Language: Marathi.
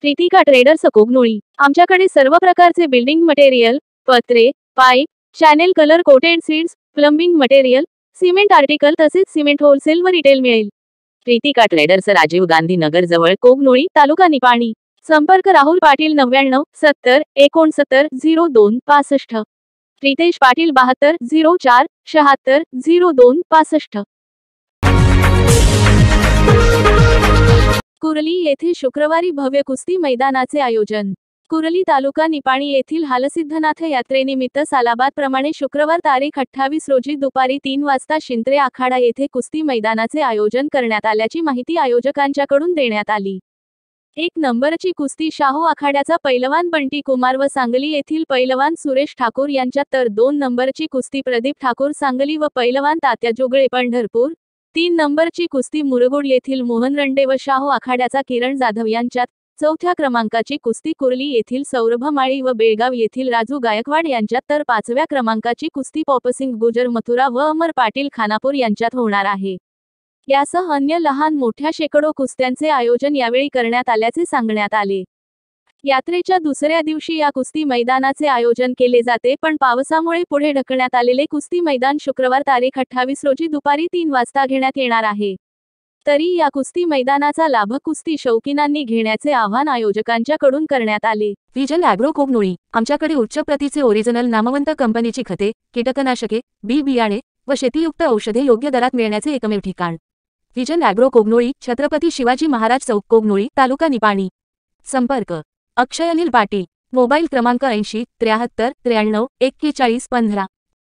प्रीतिका ट्रेडर्स कोगनोळी आमच्याकडे सर्व प्रकारचे बिल्डिंग मटेरियल पत्रे pipe channel colour coated seeds plumbing material cement article तसेच सिमेंट होलसेल व रिटेल मिळेल प्रीतिका ट्रेडर्स राजीव गांधी नगर जवळ कोगनोळी तालुका निपाणी संपर्क राहुल पाटील नव्याण्णव सत्तर एकोणसत्तर झिरो दोन पासष्ट प्रितेश पाटील बहात्तर झिरो चार शहात्तर झिरो दोन पासष्ट कुरली येथे शुक्रवारी भव्य कुस्ती मैदानाचे आयोजन कुरली तालुका निपाणी येथील हालसिद्धनाथ यात्रेनिमित्त प्रमाणे शुक्रवार तारीख अठ्ठावीस रोजी दुपारी तीन वाजता शिंत्रे आखाडा येथे कुस्ती मैदानाचे आयोजन करण्यात आल्याची माहिती आयोजकांच्याकडून देण्यात आली एक नंबरची कुस्ती शाहू आखाड्याचा पैलवान बंटी कुमार व सांगली येथील पैलवान सुरेश ठाकूर यांच्यात तर दोन नंबरची कुस्ती प्रदीप ठाकूर सांगली व पैलवान तात्या जोगळे पंढरपूर तीन नंबरची कुस्ती मुरगोड येथील मोहन रंडे व शाहू आखाड्याचा किरण जाधव यांच्यात चौथ्या क्रमांकाची कुस्ती कुर्ली येथील सौरभ माळी व बेळगाव येथील राजू गायकवाड यांच्यात तर पाचव्या क्रमांकाची कुस्ती पॉपसिंग गुजर मथुरा व अमर पाटील खानापूर यांच्यात होणार आहे यासह अन्य लहान मोठ्या शेकडो कुस्त्यांचे आयोजन यावेळी करण्यात आल्याचे सांगण्यात आले यात्रेच्या दुसऱ्या दिवशी या कुस्ती मैदानाचे आयोजन केले जाते पण पावसामुळे पुढे ढकलण्यात आलेले कुस्ती मैदान शुक्रवार तारीख अठ्ठावीस रोजी दुपारी तीन वाजता घेण्यात येणार आहे तरी या कुस्ती मैदानाचा लाभ कुस्ती शौकीनांनी घेण्याचे आव्हान कडून करण्यात आले विजन अॅग्रो कोबनोळी आमच्याकडे उच्च प्रतीचे ओरिजिनल नामवंत कंपनीची खते कीटकनाशके बी बियाणे व शेतीयुक्त औषधे योग्य दरात मिळण्याचे एकमेव ठिकाण विजन अॅग्रो कोगनोळी छत्रपती शिवाजी महाराज चौक कोगनोळी तालुका निपाणी संपर्क अक्षय अनिल पाटील मोबाईल क्रमांक ऐंशी त्र्याहत्तर त्र्याण्णव एक्केचाळीस पंधरा